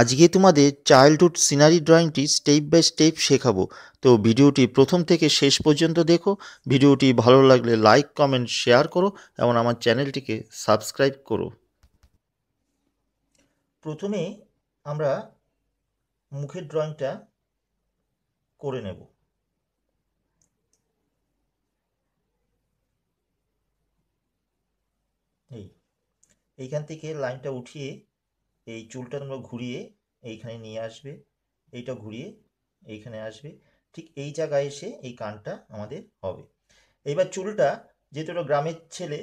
আজকে তোমাদের childhood scenery ড্রয়িংটি স্টেপ বাই স্টেপ শেখাবো তো ভিডিওটি প্রথম থেকে শেষ পর্যন্ত দেখো ভিডিওটি ভালো লাগলে লাইক কমেন্ট শেয়ার করো এবং আমার চ্যানেলটিকে সাবস্ক্রাইব করো প্রথমে আমরা মুখের ড্রয়িংটা করে নেব এই এইখান থেকে লাইনটা উঠিয়ে এই চুলটা তোমরা ঘুরিয়ে এইখানে নিয়ে আসবে এইটা ঘুরিয়ে এইখানে আসবে ঠিক এই জায়গায় এসে এই কানটা আমাদের হবে এইবার চুলটা যেহেতু ওটা গ্রামের ছেলে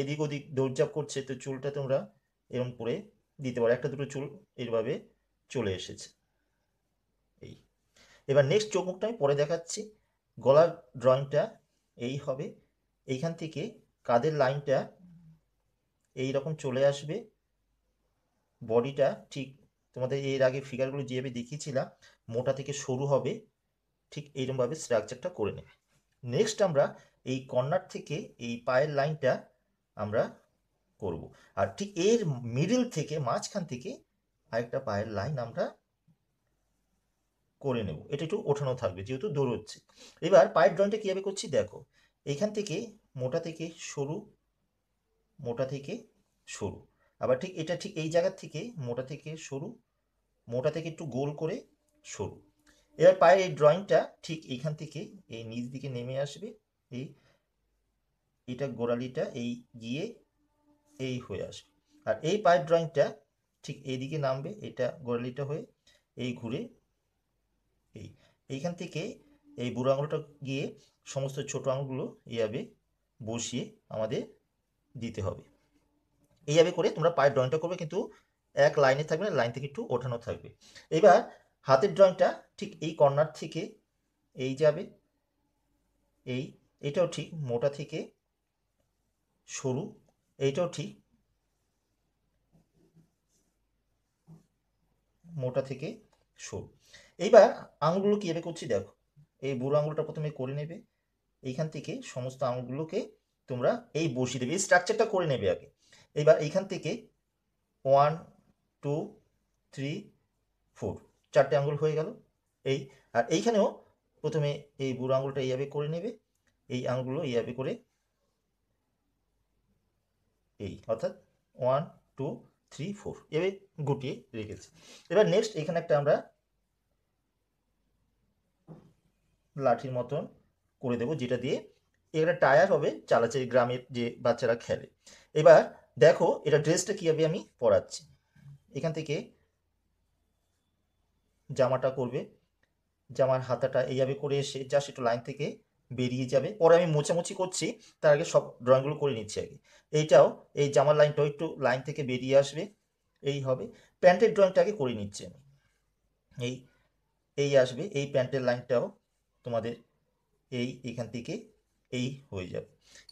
এদিক ওদিক দৌড়জাপ করছে তো চুলটা তোমরা এরম করে দিতে পারো একটা দুটো চুল এইভাবে চলে এসেছে এই এবার নেক্সট চোখ মুখটা আমি পরে দেখাচ্ছি গলার ড্রয়িংটা এই হবে এইখান থেকে কাদের লাইনটা এই রকম চলে আসবে বডিটা ঠিক তোমাদের এর আগে ফিগারগুলো যেভাবে দেখিয়েছিলাম মোটা থেকে সরু হবে ঠিক এইরকমভাবে স্ট্রাকচারটা করে নেবে নেক্সট আমরা এই কর্নার থেকে এই পায়ের লাইনটা আমরা করব আর ঠিক এর মিডিল থেকে মাঝখান থেকে আরেকটা পায়ের লাইন আমরা করে নেব এটা একটু ওঠানো থাকবে যেহেতু দৌড়চ্ছে এবার পায়ের ড্রয়িংটা কীভাবে করছি দেখো এখান থেকে মোটা থেকে সরু মোটা থেকে সরু আবার ঠিক এটা ঠিক এই জায়গা থেকে মোটা থেকে সরু মোটা থেকে একটু গোল করে সরু এবার পায়ের এই ড্রয়িংটা ঠিক এইখান থেকে এই নিচ দিকে নেমে আসবে এই এটা গোড়ালিটা এই গিয়ে এই হয়ে আসবে আর এই পায়ের ড্রয়িংটা ঠিক এইদিকে নামবে এটা গোড়ালিটা হয়ে এই ঘুরে এই এইখান থেকে এই বুড়ো আঙুলটা গিয়ে সমস্ত ছোট আঙুলগুলো এভাবে বসিয়ে আমাদের দিতে হবে এইভাবে করে তোমরা পায়ের ড্রয়িংটা করবে কিন্তু এক লাইনে থাকবে না লাইন থেকে একটু ওঠানো থাকবে এবার হাতের ড্রয়িংটা ঠিক এই কর্নার থেকে এই যাবে এই এটাও ঠিক মোটা থেকে সরু এইটাও ঠিক মোটা থেকে সরু এইবার আঙুলগুলো কীভাবে করছি দেখো এই বুড়ো আঙুলটা প্রথমে করে নেবে এইখান থেকে সমস্ত আঙুলগুলোকে তোমরা এই বসিয়ে দেবে এই স্ট্রাকচারটা করে নেবে আগে এইবার এইখান থেকে ওয়ান টু থ্রি ফোর চারটে আঙুল হয়ে গেল এই আর এইখানেও প্রথমে এই বুড়ো আঙুলটা এইভাবে করে নেবে এই আঙুলগুলো এইভাবে করে এই অর্থাৎ ওয়ান টু থ্রি ফোর এভাবে গুটিয়ে রেখেছি এবার নেক্সট এখানে একটা আমরা লাঠির মতন করে দেব যেটা দিয়ে একটা টায়ার হবে চালাচের গ্রামের যে বাচ্চারা খেলে এবার দেখো এটা ড্রেসটা কীভাবে আমি পরাচ্ছি এখান থেকে জামাটা করবে জামার হাতাটা এইভাবে করে এসে জাস্ট একটু লাইন থেকে বেরিয়ে যাবে পরে আমি মোছামুছি করছি তার আগে সব ড্রয়িংগুলো করে নিচ্ছি আগে এইটাও এই জামার লাইনটাও একটু লাইন থেকে বেরিয়ে আসবে এই হবে প্যান্টের ড্রয়িংটা আগে করে নিচ্ছি আমি এই এই আসবে এই প্যান্টের লাইনটাও তোমাদের এই এখান থেকে এই হয়ে যাবে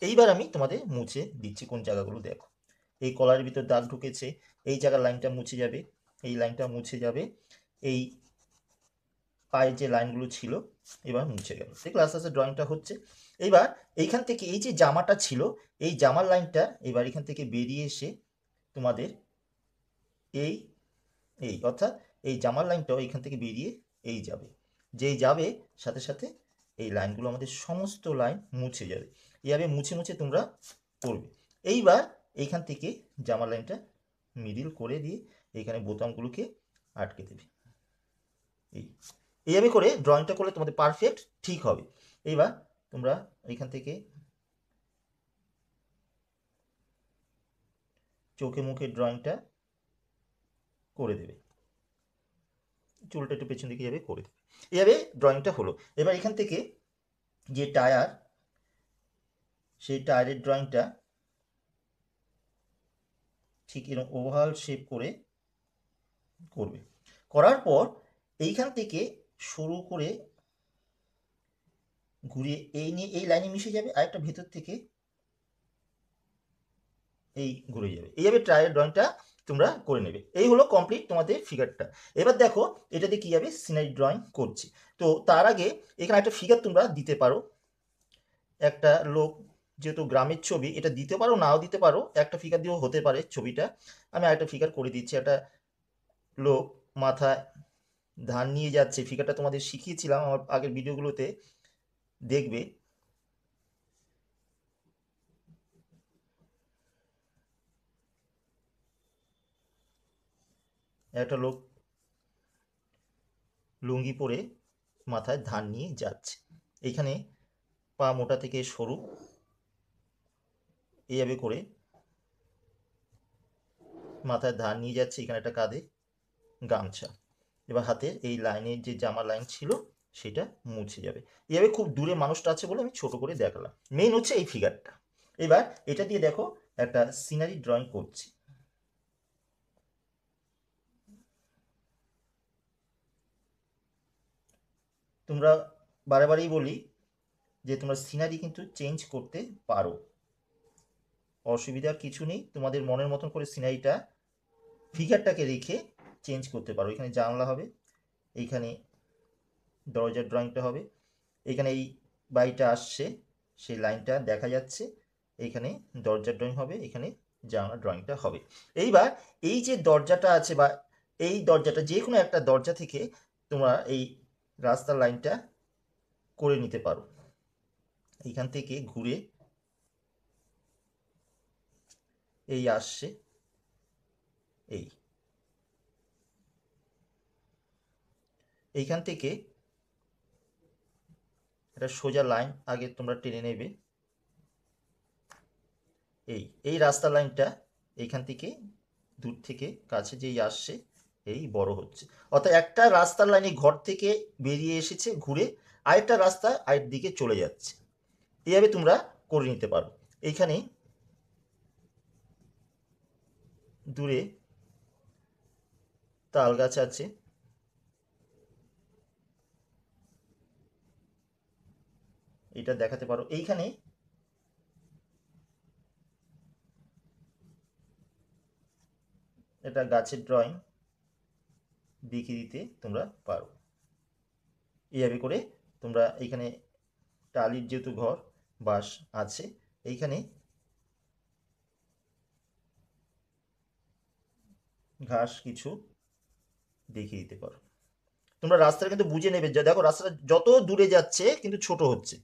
এইবার আমি তোমাদের মুছে দিচ্ছি কোন জায়গাগুলো দেখো এই কলারের ভিতর দাগ ঢুকেছে এই জায়গার লাইনটা মুছে যাবে এই লাইনটা মুছে যাবে এই পায়ের যে লাইনগুলো ছিল এবার মুছে গেল দেখলে আস্তে আস্তে ড্রয়িংটা হচ্ছে এইবার এইখান থেকে এই যে জামাটা ছিল এই জামার লাইনটা এবার এখান থেকে বেরিয়ে এসে তোমাদের এই এই অর্থাৎ এই জামার লাইনটাও এইখান থেকে বেরিয়ে এই যাবে যেই যাবে সাথে সাথে এই লাইনগুলো আমাদের সমস্ত লাইন মুছে যাবে এইভাবে মুছে মুছে তোমরা করবে এইবার এইখান থেকে জামা লাইনটা মিডিল করে দিয়ে এইখানে বোতামগুলোকে আটকে দেবে এই এইভাবে করে ড্রয়িংটা করলে তোমাদের পারফেক্ট ঠিক হবে এইবার তোমরা এইখান থেকে চোখে মুখে ড্রয়িংটা করে দেবে চুলটা একটু পেছন দিকে যাবে করে দেবে এইভাবে ড্রয়িংটা হলো এবার এখান থেকে যে টায়ার সেই টায়ারের ড্রয়িংটা ঠিক এরকম ওভাল শেপ করে করবে করার পর এইখান থেকে শুরু করে ঘুরিয়ে এই নিয়ে এই লাইনে মিশে যাবে আর একটা ভেতর থেকে এই ঘুরে যাবে এইভাবে ট্রায়াল ড্রয়িংটা তোমরা করে নেবে এই হলো কমপ্লিট তোমাদের ফিগারটা এবার দেখো এটাতে কি যাবে সিনারি ড্রয়িং করছি তো তার আগে এখানে একটা ফিগার তোমরা দিতে পারো একটা লোক যেহেতু গ্রামের ছবি এটা দিতে পারো নাও দিতে পারো একটা ফিগার দিয়েও হতে পারে ছবিটা আমি আরেকটা ফিগার করে দিচ্ছি একটা লোক মাথায় ধান নিয়ে যাচ্ছে ফিগারটা তোমাদের শিখিয়েছিলাম আমার আগের ভিডিওগুলোতে দেখবে একটা লোক লুঙ্গি পরে মাথায় ধান নিয়ে যাচ্ছে এখানে পা মোটা থেকে সরু এইভাবে করে মাথায় ধার নিয়ে যাচ্ছে এখানে একটা কাঁধে গামছা এবার হাতে এই লাইনের যে জামা লাইন ছিল সেটা মুছে যাবে এভাবে খুব দূরে মানুষটা আছে বলে আমি ছোট করে দেখালাম মেন হচ্ছে এই ফিগারটা এবার এটা দিয়ে দেখো একটা সিনারি ড্রয়িং করছি তোমরা বারে বারেই বলি যে তোমরা সিনারি কিন্তু চেঞ্জ করতে পারো অসুবিধার কিছু নেই তোমাদের মনের মতন করে সিনারিটা ফিগারটাকে রেখে চেঞ্জ করতে পারো এখানে জানলা হবে এইখানে দরজার ড্রয়িংটা হবে এখানে এই বাড়িটা আসছে সেই লাইনটা দেখা যাচ্ছে এখানে দরজার ড্রয়িং হবে এখানে জানলা ড্রয়িংটা হবে এইবার এই যে দরজাটা আছে বা এই দরজাটা যে কোনো একটা দরজা থেকে তোমরা এই রাস্তার লাইনটা করে নিতে পারো এইখান থেকে ঘুরে এই আসছে এই এইখান থেকে এটা সোজা লাইন আগে তোমরা টেনে নেবে এই এই রাস্তা লাইনটা এইখান থেকে দূর থেকে কাছে যেই আসছে এই বড় হচ্ছে অর্থাৎ একটা রাস্তার লাইনে ঘর থেকে বেরিয়ে এসেছে ঘুরে আরেকটা রাস্তা আরেক দিকে চলে যাচ্ছে এইভাবে তোমরা করে নিতে পারো এইখানে দূরে তাল গাছ আছে এটা দেখাতে পারো এইখানে এটা গাছের ড্রয়িং দেখিয়ে দিতে তোমরা পারো এইভাবে করে তোমরা এইখানে টালির যেহেতু ঘর বাস আছে এইখানে ঘাস কিছু দেখিয়ে দিতে পারো তোমরা রাস্তাটা কিন্তু বুঝে নেবে দেখো রাস্তাটা যত দূরে যাচ্ছে কিন্তু ছোট হচ্ছে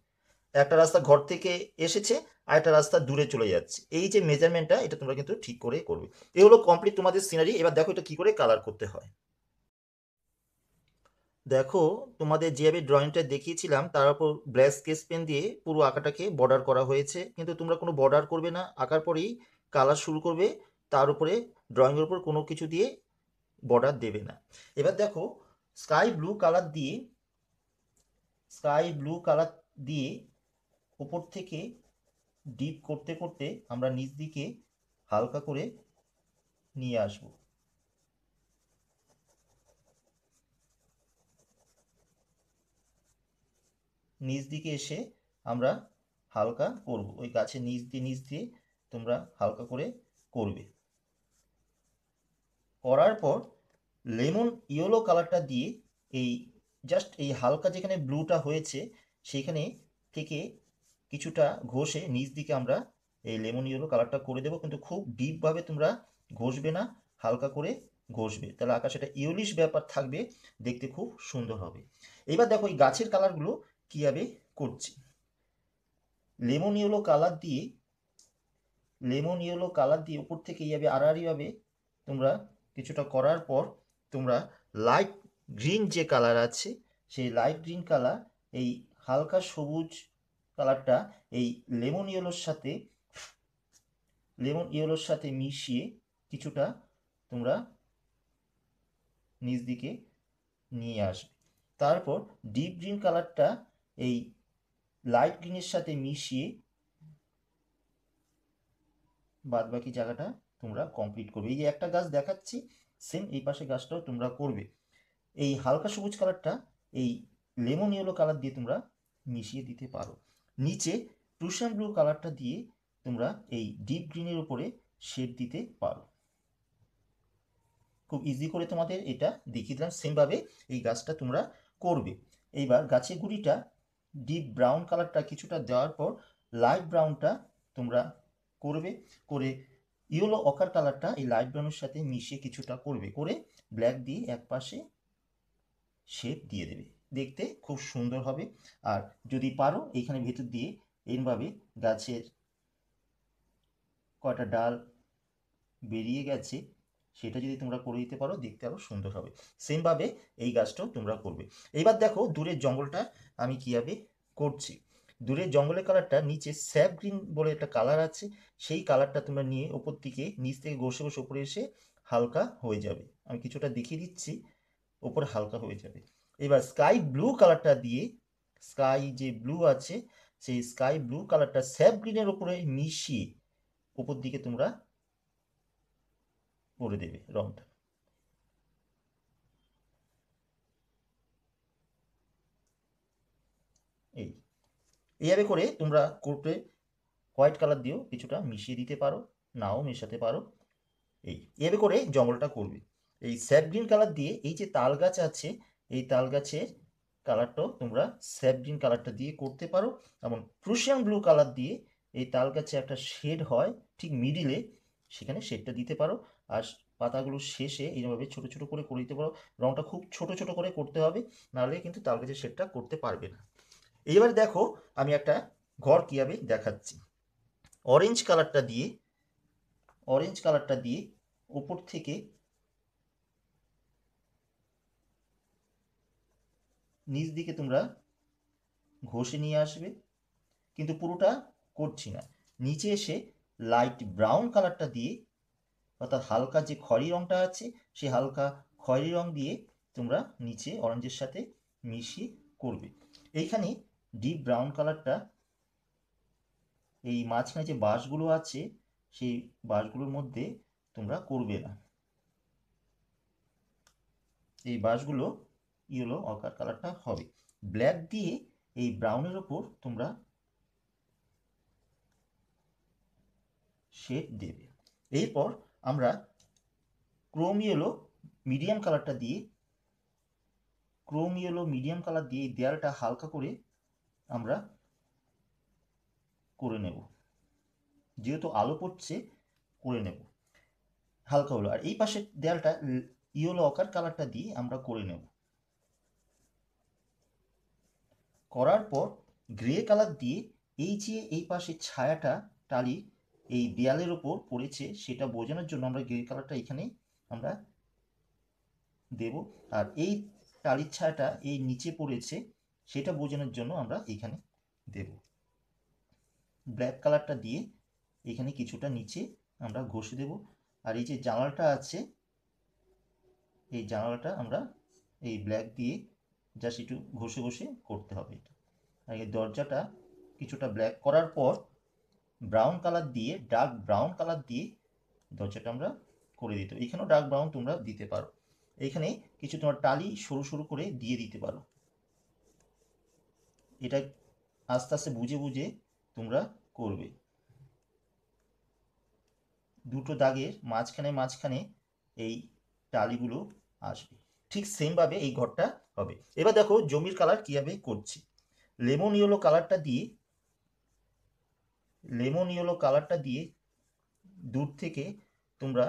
একটা রাস্তা ঘর থেকে এসেছে আর একটা রাস্তা দূরে চলে যাচ্ছে এই যে মেজারমেন্টটা এটা তোমরা কিন্তু ঠিক করে করবে এ হলো কমপ্লিট তোমাদের সিনারি এবার দেখো এটা কি করে কালার করতে হয় দেখো তোমাদের যেভাবে ড্রয়িংটা দেখিয়েছিলাম তার উপর ব্ল্যাক স্কেচ পেন দিয়ে পুরো আঁকাটাকে বর্ডার করা হয়েছে কিন্তু তোমরা কোনো বর্ডার করবে না আঁকার পরেই কালার শুরু করবে তার উপরে ড্রয়িংয়ের উপর কোনো কিছু দিয়ে বর্ডার দেবে না এবার দেখো স্কাই ব্লু কালার দিয়ে স্কাই ব্লু কালার দিয়ে উপর থেকে ডিপ করতে করতে আমরা নিচ দিকে হালকা করে নিয়ে আসব নিচ দিকে এসে আমরা হালকা করব ওই গাছের নিচ দিয়ে নিচ দিয়ে তোমরা হালকা করে করবে করার পর লেমন ইয়েলো কালারটা দিয়ে এই জাস্ট এই হালকা যেখানে ব্লুটা হয়েছে সেখানে থেকে কিছুটা ঘষে নিচ দিকে আমরা এই লেমন ইয়েলো কালারটা করে দেবো কিন্তু খুব ডিপভাবে তোমরা ঘষবে না হালকা করে ঘষবে তাহলে আকাশটা একটা ইউলিশ ব্যাপার থাকবে দেখতে খুব সুন্দর হবে এবার দেখো এই গাছের কালারগুলো কীভাবে করছি লেমন ইয়েলো কালার দিয়ে লেমন ইয়েলো কালার দিয়ে উপর থেকে এইভাবে আড়াআড়িভাবে তোমরা কিছুটা করার পর তোমরা লাইট গ্রিন যে কালার আছে সেই লাইট গ্রিন কালার এই হালকা সবুজ কালারটা এই লেমন ইয়েলোর সাথে লেমন ইয়েলোর সাথে মিশিয়ে কিছুটা তোমরা নিজ দিকে নিয়ে আসবে তারপর ডিপ গ্রিন কালারটা এই লাইট গ্রিনের সাথে মিশিয়ে বাদবাকি জায়গাটা তোমরা কমপ্লিট করবে এই যে একটা গাছ দেখাচ্ছি সেম এই পাশে গাছটাও তোমরা করবে এই হালকা সবুজ কালারটা এই লেমন ইয়েলো কালার দিয়ে তোমরা মিশিয়ে দিতে পারো নিচে প্রুশান ব্লু কালারটা দিয়ে তোমরা এই ডিপ গ্রিনের উপরে শেড দিতে পারো খুব ইজি করে তোমাদের এটা দেখিয়ে দিলাম সেমভাবে এই গাছটা তোমরা করবে এইবার গাছের গুড়িটা ডিপ ব্রাউন কালারটা কিছুটা দেওয়ার পর লাইট ব্রাউনটা তোমরা করবে করে ইয়েলো অকার কালারটা এই লাইট ব্রাউনের সাথে মিশিয়ে কিছুটা করবে করে ব্ল্যাক দিয়ে এক পাশে শেপ দিয়ে দেবে দেখতে খুব সুন্দর হবে আর যদি পারো এখানে ভেতর দিয়ে এইভাবে গাছের কয়টা ডাল বেরিয়ে গেছে সেটা যদি তোমরা করে দিতে পারো দেখতে আরও সুন্দর হবে সেমভাবে এই গাছটাও তোমরা করবে এবার দেখো দূরের জঙ্গলটা আমি কীভাবে করছি দূরে জঙ্গলের কালারটা নিচে স্যাপ গ্রিন বলে একটা কালার আছে সেই কালারটা তোমরা নিয়ে ওপর থেকে নিচ থেকে ঘষে ঘষে ওপরে এসে হালকা হয়ে যাবে আমি কিছুটা দেখিয়ে দিচ্ছি ওপর হালকা হয়ে যাবে এবার স্কাই ব্লু কালারটা দিয়ে স্কাই যে ব্লু আছে সেই স্কাই ব্লু কালারটা স্যাপ গ্রিনের ওপরে মিশিয়ে ওপর দিকে তোমরা করে দেবে রংটা এইভাবে করে তোমরা কোর্টে হোয়াইট কালার দিয়েও কিছুটা মিশিয়ে দিতে পারো নাও মেশাতে পারো এই এভাবে করে জঙ্গলটা করবে এই স্যাপ গ্রিন কালার দিয়ে এই যে তাল গাছ আছে এই তাল গাছের কালারটাও তোমরা স্যাপ গ্রিন কালারটা দিয়ে করতে পারো এমন প্রুশিয়ান ব্লু কালার দিয়ে এই তাল গাছে একটা শেড হয় ঠিক মিডিলে সেখানে শেডটা দিতে পারো আর পাতাগুলো শেষে এইভাবে ছোট ছোট করে করে দিতে পারো রঙটা খুব ছোট ছোট করে করতে হবে নাহলে কিন্তু তাল গাছের শেডটা করতে পারবে না এইবারে দেখো আমি একটা ঘর কীভাবে দেখাচ্ছি অরেঞ্জ কালারটা দিয়ে অরেঞ্জ কালারটা দিয়ে ওপর থেকে নিচ দিকে তোমরা ঘষে নিয়ে আসবে কিন্তু পুরোটা করছি না নিচে এসে লাইট ব্রাউন কালারটা দিয়ে অর্থাৎ হালকা যে খয়েরি রঙটা আছে সে হালকা খয়েরি রং দিয়ে তোমরা নিচে অরেঞ্জের সাথে মিশিয়ে করবে এইখানে ডিপ ব্রাউন কালারটা এই মাঝখানে যে বাঁশগুলো আছে সেই বাঁশগুলোর মধ্যে তোমরা করবে না এই বাঁশগুলো ইয়েলো অকার কালারটা হবে ব্ল্যাক দিয়ে এই ব্রাউনের ওপর তোমরা শেড দেবে এরপর আমরা ক্রোম ইয়েলো মিডিয়াম কালারটা দিয়ে ক্রোম ইয়েলো মিডিয়াম কালার দিয়ে দেয়ালটা হালকা করে আমরা করে নেব যেহেতু আলো পড়ছে করে নেব হালকা হলো আর এই পাশের দেয়ালটা ইয়েলো অকার কালারটা দিয়ে আমরা করে নেব করার পর গ্রে কালার দিয়ে এই যে এই পাশে ছায়াটা টালি এই দেয়ালের ওপর পড়েছে সেটা বোঝানোর জন্য আমরা গ্রে কালারটা এখানে আমরা দেব আর এই টালির ছায়াটা এই নিচে পড়েছে সেটা বোঝানোর জন্য আমরা এখানে দেব ব্ল্যাক কালারটা দিয়ে এখানে কিছুটা নিচে আমরা ঘষে দেব আর এই যে জানালাটা আছে এই জানালাটা আমরা এই ব্ল্যাক দিয়ে জাস্ট একটু ঘষে ঘষে করতে হবে এটা আর এই দরজাটা কিছুটা ব্ল্যাক করার পর ব্রাউন কালার দিয়ে ডার্ক ব্রাউন কালার দিয়ে দরজাটা আমরা করে দিতে এখানেও ডার্ক ব্রাউন তোমরা দিতে পারো এখানে কিছু তোমার টালি সরু সরু করে দিয়ে দিতে পারো এটা আস্তে আস্তে বুঝে বুঝে তোমরা করবে দুটো দাগের মাঝখানে মাঝখানে এই টালিগুলো আসবে ঠিক সেমভাবে এই ঘরটা হবে এবার দেখো জমির কালার কীভাবে করছি লেমন ইয়েলো কালারটা দিয়ে লেমন ইয়েলো কালারটা দিয়ে দূর থেকে তোমরা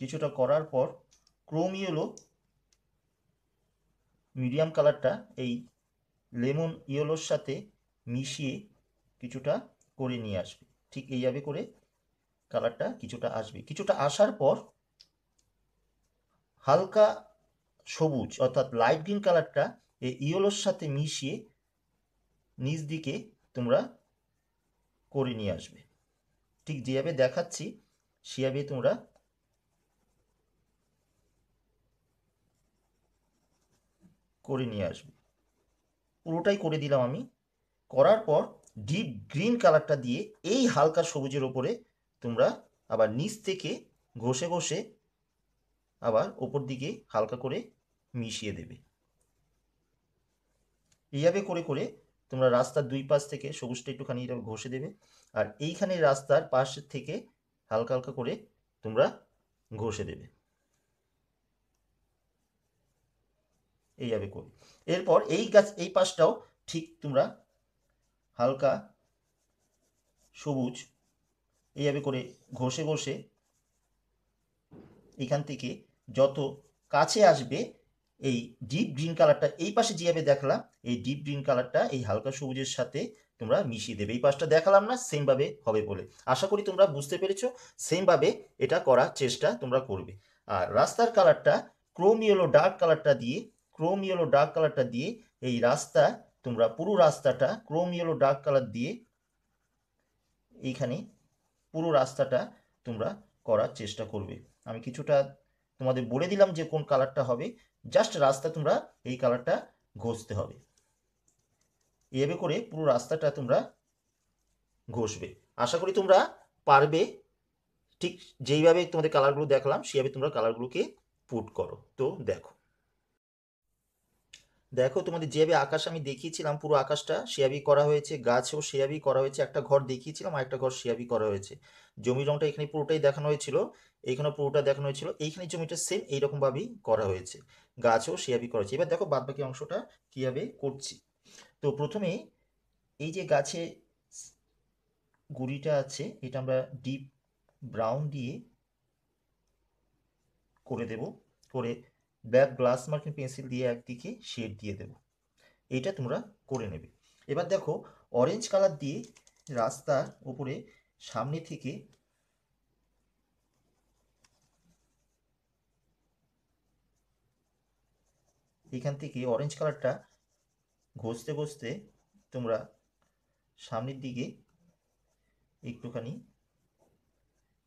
কিছুটা করার পর ক্রোম ইয়েলো মিডিয়াম কালারটা এই লেমন ইয়েলোর সাথে মিশিয়ে কিছুটা করে নিয়ে আসবে ঠিক এইভাবে করে কালারটা কিছুটা আসবে কিছুটা আসার পর হালকা সবুজ অর্থাৎ লাইট গ্রিন কালারটা এই ইয়েলোর সাথে মিশিয়ে নিচ দিকে তোমরা করে নিয়ে আসবে ঠিক যেভাবে দেখাচ্ছি সেভাবে তোমরা করে নিয়ে আসবে পুরোটাই করে দিলাম আমি করার পর ডিপ গ্রিন কালারটা দিয়ে এই হালকা সবুজের ওপরে তোমরা আবার নিচ থেকে ঘষে ঘষে আবার ওপর দিকে হালকা করে মিশিয়ে দেবে এইভাবে করে করে তোমরা রাস্তার দুই পাশ থেকে সবুজটা একটুখানি এটা ঘষে দেবে আর এইখানে রাস্তার পাশ থেকে হালকা হালকা করে তোমরা ঘষে দেবে এইভাবে করবে এরপর এই গাছ এই পাশটাও ঠিক তোমরা হালকা সবুজ এইভাবে করে ঘষে ঘষে এখান থেকে যত কাছে আসবে এই ডিপ গ্রিন কালারটা এই পাশে যেভাবে দেখলাম এই ডিপ গ্রিন কালারটা এই হালকা সবুজের সাথে তোমরা মিশিয়ে দেবে এই পাশটা দেখালাম না সেমভাবে হবে বলে আশা করি তোমরা বুঝতে পেরেছো সেমভাবে এটা করার চেষ্টা তোমরা করবে আর রাস্তার কালারটা ক্রোম ইয়েলো ডার্ক কালারটা দিয়ে ক্রোম ইয়েলো ডার্ক কালারটা দিয়ে এই রাস্তা তোমরা পুরো রাস্তাটা ক্রোম ইয়েলো ডার্ক কালার দিয়ে এইখানে পুরো রাস্তাটা তোমরা করার চেষ্টা করবে আমি কিছুটা তোমাদের বলে দিলাম যে কোন কালারটা হবে জাস্ট রাস্তা তোমরা এই কালারটা ঘষতে হবে এভাবে করে পুরো রাস্তাটা তোমরা ঘষবে আশা করি তোমরা পারবে ঠিক যেইভাবে তোমাদের কালারগুলো দেখলাম সেভাবে তোমরা কালারগুলোকে পুট করো তো দেখো দেখো তোমাদের যেভাবে আকাশ আমি দেখিয়েছিলাম পুরো আকাশটা সেয়াবি করা হয়েছে গাছও সেয়াবি করা হয়েছে একটা ঘর দেখিয়েছিলাম আর একটা ঘর শিয়াবি করা হয়েছে জমির রংটা এখানে পুরোটাই দেখানো হয়েছিল এইখানে পুরোটা দেখানো হয়েছিল এইখানে জমিটা সেম এইরকমভাবেই করা হয়েছে গাছও শিয়াবি করা হয়েছে এবার দেখো বাদবাকি অংশটা কীভাবে করছি তো প্রথমে এই যে গাছে গুড়িটা আছে এটা আমরা ডিপ ব্রাউন দিয়ে করে দেব করে ব্যাক গ্লাস মার্কিং পেন্সিল দিয়ে একদিকে শেড দিয়ে দেব এটা তোমরা করে নেবে এবার দেখো অরেঞ্জ কালার দিয়ে রাস্তার উপরে সামনে থেকে এখান থেকে অরেঞ্জ কালারটা ঘষতে ঘষতে তোমরা সামনের দিকে একটুখানি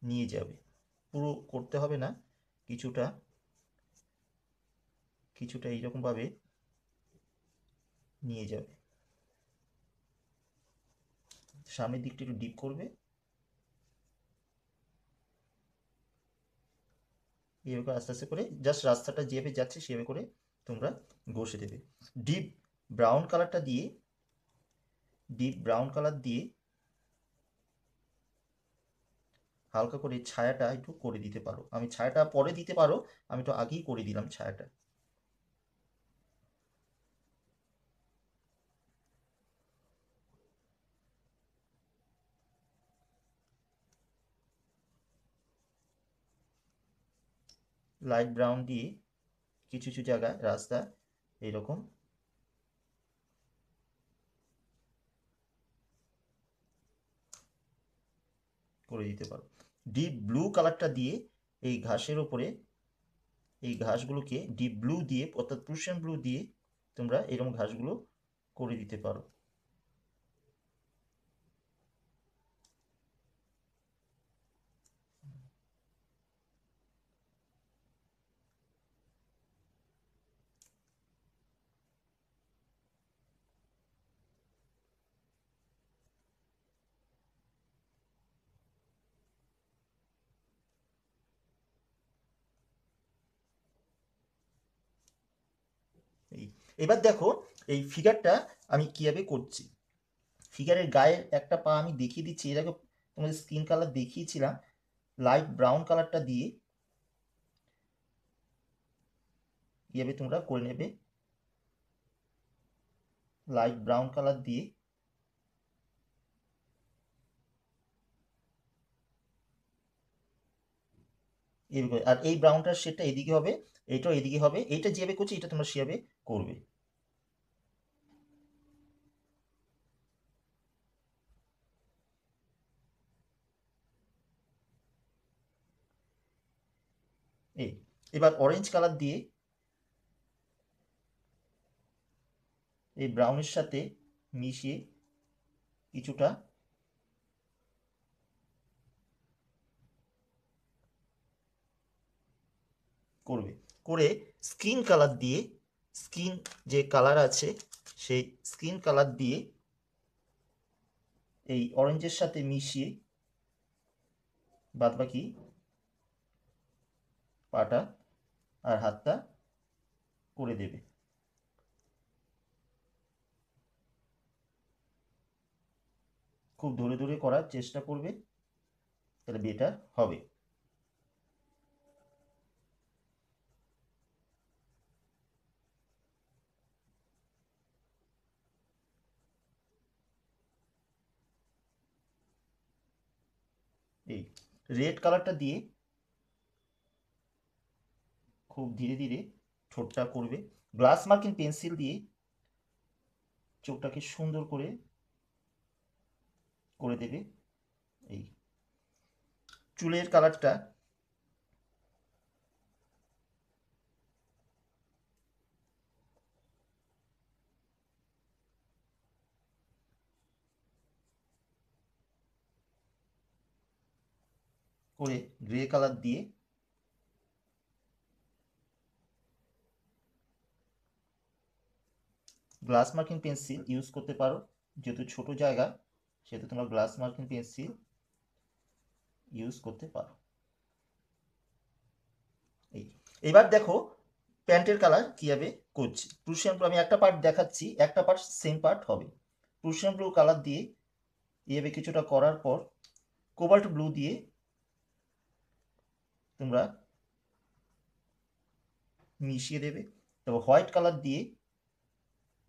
নিয়ে যাবে পুরো করতে হবে না কিছুটা কিছুটা এইরকমভাবে নিয়ে যাবে সামনের দিকটা একটু ডিপ করবে এইভাবে আস্তে আস্তে করে জাস্ট রাস্তাটা যেভাবে যাচ্ছে সেভাবে করে তোমরা ঘষে দেবে ডিপ ব্রাউন কালারটা দিয়ে ডিপ ব্রাউন কালার দিয়ে হালকা করে ছায়াটা একটু করে দিতে পারো আমি ছায়াটা পরে দিতে পারো আমি তো আগেই করে দিলাম ছায়াটা লাইট ব্রাউন দিয়ে কিছু কিছু জায়গায় রাস্তা এইরকম করে দিতে পারো ডিপ ব্লু কালারটা দিয়ে এই ঘাসের ওপরে এই ঘাসগুলোকে ডিপ ব্লু দিয়ে অর্থাৎ পুরুষ ব্লু দিয়ে তোমরা এরকম ঘাসগুলো করে দিতে পারো এই এবার দেখো এই ফিগারটা আমি কীভাবে করছি ফিগারের গায়ে একটা পা আমি দেখিয়ে দিচ্ছি এর আগে তোমাদের স্কিন কালার দেখিয়েছিলাম লাইট ব্রাউন কালারটা দিয়ে এভাবে তোমরা করে নেবে লাইট ব্রাউন কালার দিয়ে এইভাবে আর এই ব্রাউনটার শেডটা এদিকে হবে এটাও এদিকে হবে এটা যেভাবে করছি এটা তোমরা সেভাবে করবে এই এবার অরেঞ্জ কালার দিয়ে এই ব্রাউনের সাথে মিশিয়ে কিছুটা করবে করে স্কিন কালার দিয়ে স্কিন যে কালার আছে সেই স্কিন কালার দিয়ে এই অরেঞ্জের সাথে মিশিয়ে বাদবাকি পাটা আর হাতটা করে দেবে খুব ধরে ধরে করার চেষ্টা করবে তাহলে বেটার হবে এই রেড কালারটা দিয়ে খুব ধীরে ধীরে ঠোঁটটা করবে গ্লাস মার্কিং পেন্সিল দিয়ে চোখটাকে সুন্দর করে করে দেবে এই চুলের কালারটা করে গ্রে কালার দিয়ে গ্লাস মার্কিং পেন্সিল ইউজ করতে পারো যেহেতু ছোট জায়গা সেহেতু তোমরা গ্লাস মার্কিং পেন্সিল ইউজ করতে পারো এই এবার দেখো প্যান্টের কালার কীভাবে করছি প্রুশিয়ান ব্লু আমি একটা পার্ট দেখাচ্ছি একটা পার্ট সেম পার্ট হবে প্রুশিয়ান ব্লু কালার দিয়ে এভাবে কিছুটা করার পর কোবাল্ট ব্লু দিয়ে তোমরা মিশিয়ে দেবে তারপর হোয়াইট কালার দিয়ে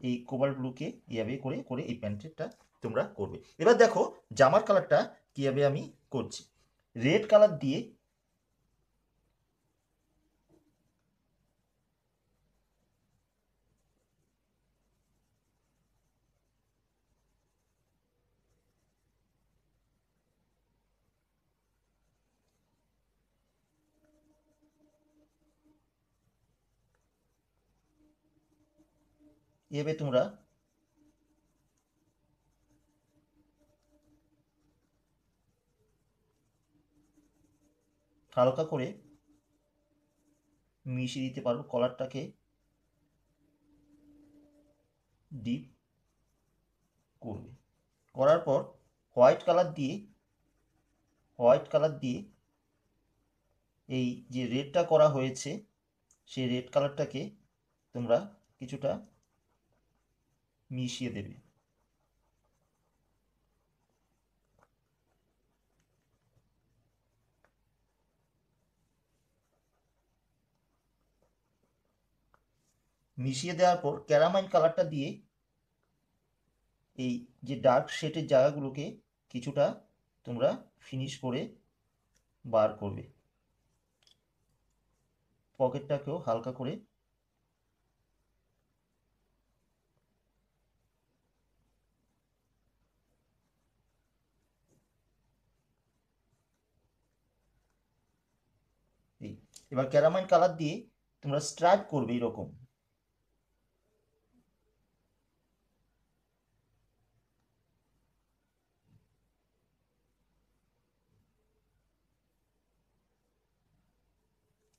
এই কোবাল ব্লুকে এইভাবে করে করে এই প্যান্টেরটা তোমরা করবে এবার দেখো জামার কালারটা কীভাবে আমি করছি রেড কালার দিয়ে এবে তোমরা হালকা করে মিশিয়ে দিতে পারো কলারটাকে ডিপ করবে করার পর হোয়াইট কালার দিয়ে হোয়াইট কালার দিয়ে এই যে রেডটা করা হয়েছে সেই রেড কালারটাকে তোমরা কিছুটা মিশিয়ে দেবে মিশিয়ে দেওয়ার পর ক্যারামাইন কালারটা দিয়ে এই যে ডার্ক শেডের জায়গাগুলোকে কিছুটা তোমরা ফিনিশ করে বার করবে পকেটটাকেও হালকা করে এবার ক্যারামাইন কালার দিয়ে তোমরা স্ট্রাইপ করবে এরকম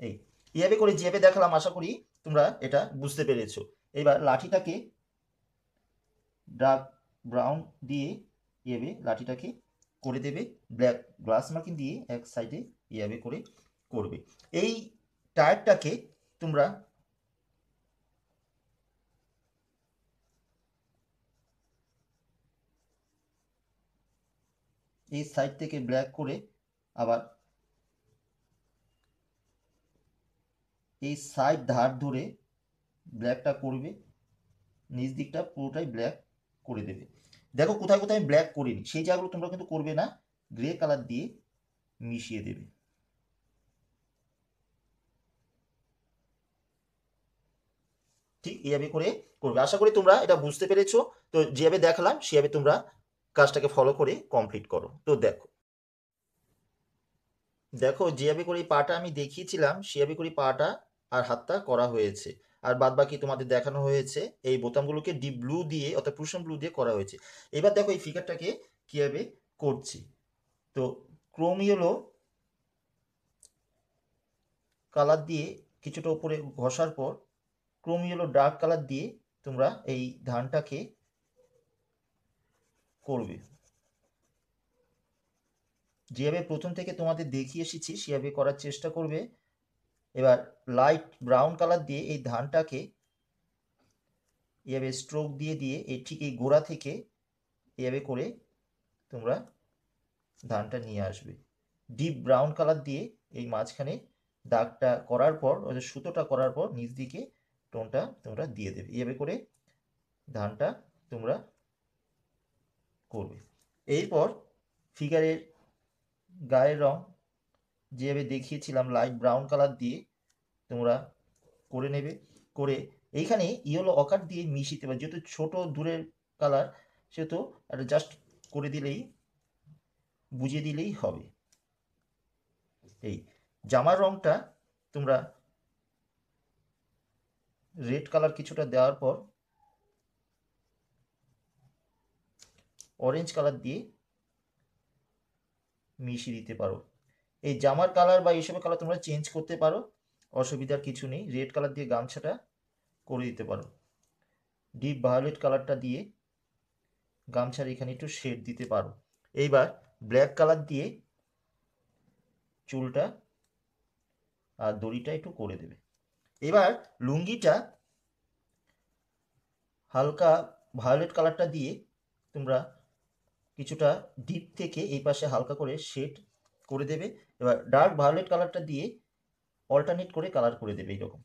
এই এভাবে করে যেভাবে দেখালাম আশা করি তোমরা এটা বুঝতে পেরেছ এবার লাঠিটাকে ডার্ক ব্রাউন দিয়ে ইয়েবে লাঠিটাকে করে দেবে ব্ল্যাক গ্লাস মার্কিং দিয়ে এক সাইডে ইয়েবে করে করবে এই টায়ারটাকে তোমরা এই সাইড থেকে ব্ল্যাক করে আবার এই সাইড ধার ধরে ব্ল্যাকটা করবে নিচ দিকটা পুরোটাই ব্ল্যাক করে দেবে দেখো কোথায় কোথায় ব্ল্যাক করিনি সেই জায়গাগুলো তোমরা কিন্তু করবে না গ্রে কালার দিয়ে মিশিয়ে দেবে ঠিক এইভাবে করে করবে আশা করি তোমরা এটা বুঝতে পেরেছো তো যেভাবে দেখালাম সেভাবে তোমরা কাজটাকে ফলো করে কমপ্লিট করো তো দেখো দেখো যেভাবে করে এই পাটা আমি দেখিয়েছিলাম সেভাবে করে পাটা আর হাতটা করা হয়েছে আর বাদ বাকি তোমাদের দেখানো হয়েছে এই বোতামগুলোকে ডিপ ব্লু দিয়ে অর্থাৎ প্রুশন ব্লু দিয়ে করা হয়েছে এবার দেখো এই ফিগারটাকে কীভাবে করছি তো ক্রোম ইয়েলো কালার দিয়ে কিছুটা উপরে ঘষার পর ক্রোম ইয়েলো ডার্ক কালার দিয়ে তোমরা এই ধানটাকে করবে যেভাবে প্রথম থেকে তোমাদের দেখিয়ে এসেছি সেভাবে করার চেষ্টা করবে এবার লাইট ব্রাউন কালার দিয়ে এই ধানটাকে এভাবে স্ট্রোক দিয়ে দিয়ে এই ঠিক এই গোড়া থেকে এভাবে করে তোমরা ধানটা নিয়ে আসবে ডিপ ব্রাউন কালার দিয়ে এই মাঝখানে দাগটা করার পর সুতোটা করার পর নিচ দিকে টোনটা তোমরা দিয়ে দেবে এইভাবে করে ধানটা তোমরা করবে এরপর ফিগারের গায়ের রং যেভাবে দেখিয়েছিলাম লাইট ব্রাউন কালার দিয়ে তোমরা করে নেবে করে এইখানে ইয়েলো অকার দিয়ে মিশিতে পারে যেহেতু ছোট দূরের কালার সেহেতু একটা জাস্ট করে দিলেই বুঝিয়ে দিলেই হবে এই জামার রংটা তোমরা রেড কালার কিছুটা দেওয়ার পর অরেঞ্জ কালার দিয়ে মিশিয়ে দিতে পারো এই জামার কালার বা এইসবের কালার তোমরা চেঞ্জ করতে পারো অসুবিধার কিছু নেই রেড কালার দিয়ে গামছাটা করে দিতে পারো ডিপ ভায়োলেট কালারটা দিয়ে গামছার এখানে একটু শেড দিতে পারো এইবার ব্ল্যাক কালার দিয়ে চুলটা আর দড়িটা একটু করে দেবে এবার লুঙ্গিটা হালকা ভায়োলেট কালারটা দিয়ে তোমরা কিছুটা ডিপ থেকে এই পাশে হালকা করে শেড করে দেবে এবার ডার্ক ভায়োলেট কালারটা দিয়ে অল্টারনেট করে কালার করে দেবে এইরকম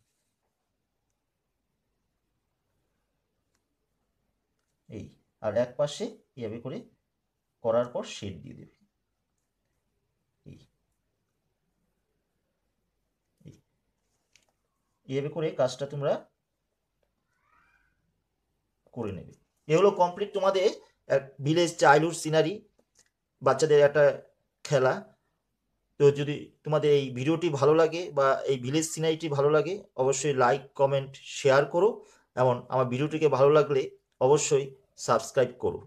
এই আর এক পাশে এভাবে করে করার পর শেড দিয়ে দেবে এভাবে করে কাজটা তোমরা করে নেবে এ হলো কমপ্লিট তোমাদের ভিলেজ চাইল্ডহুড সিনারি বাচ্চাদের একটা খেলা তো যদি তোমাদের এই ভিডিওটি ভালো লাগে বা এই ভিলেজ সিনারিটি ভালো লাগে অবশ্যই লাইক কমেন্ট শেয়ার করো এমন আমার ভিডিওটিকে ভালো লাগলে অবশ্যই সাবস্ক্রাইব করো